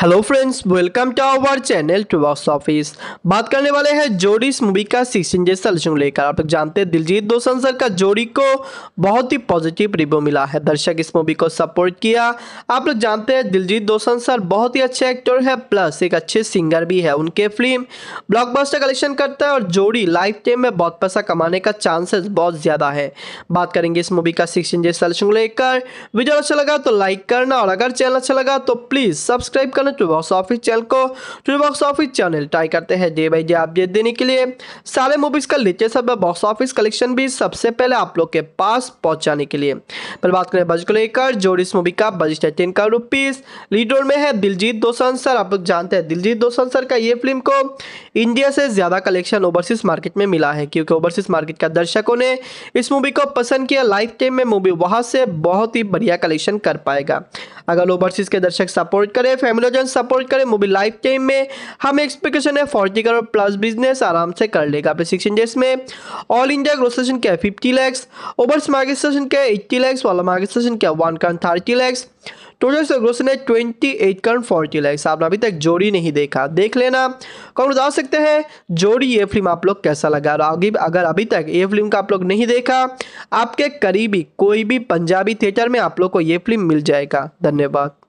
hello friends welcome to our channel two box office बात करने वाले हैं जोड़ी इस मूवी का सिक्सटीन जे सलेक्शन लेकर आप जानते हैं दिलजीत दोसन सर का जोड़ी को बहुत ही पॉजिटिव रिव्यू मिला है दर्शक इस मूवी को सपोर्ट किया आप लोग जानते हैं दिलजीत दोसन सर बहुत ही अच्छे एक्टर है प्लस एक अच्छे सिंगर भी है उनके फिल्म ब्लॉकबस्टर कलेक्शन करता है और जोड़ी लाइफ टाइम में बहुत पैसा कमाने का चांसेस बहुत ज़्यादा है बात करेंगे इस मूवी का सिक्सटीन जे सलेक्शन लेकर वीडियो अच्छा लगा तो लाइक करना और अगर चैनल अच्छा लगा तो प्लीज़ सब्सक्राइब करना चैनल टूबॉक्स चैनल को टूबॉक्स ऑफिस चैनल ट्राई करते हैं जी भाई आप अपडेट देने के लिए सारे मूवीज का लेटेस्ट अपना बॉक्स ऑफिस कलेक्शन भी सबसे पहले आप लोग के पास पहुंचाने के लिए पर बात करें बजट को लेकर जोड़ इस मूवी का बजट है तीन करोड़ रुपीज लीड रोल में है दिलजीत दोसान सर आप लोग जानते हैं दिलजीत दोसान सर का ये फिल्म को इंडिया से ज़्यादा कलेक्शन ओवरसीज मार्केट में मिला है क्योंकि ओवरसीज मार्केट का दर्शकों ने इस मूवी को पसंद किया लाइफ टाइम में मूवी वहां से बहुत ही बढ़िया कलेक्शन कर पाएगा अगर ओवरसीज के दर्शक सपोर्ट करें फैमिलोजन सपोर्ट करें मूवी लाइफ टाइम में हम एक्सपेक्टेशन है फोर्टी करोड़ प्लस बिजनेस आराम से कर लेगा अपने सिक्सटीन डेज में ऑल इंडिया ग्रोथ सेशन क्या fifty lakhs overseas market session क्या एट्टी लैक्स वाला मार्केट सेशन क्या one point thirty lakhs total तो ग्रोथ ने twenty eight crore forty lakhs आपने अभी तक जोड़ी नहीं देखा देख लेना कौन तो बता सकते हैं जोड़ी ये फिल्म आप लोग कैसा लगा और आगे अगर अभी तक ये फिल्म का आप लोग नहीं देखा आपके करीबी कोई भी पंजाबी थिएटर में आप लोग को ये फिल्म मिल जाएगा धन्यवाद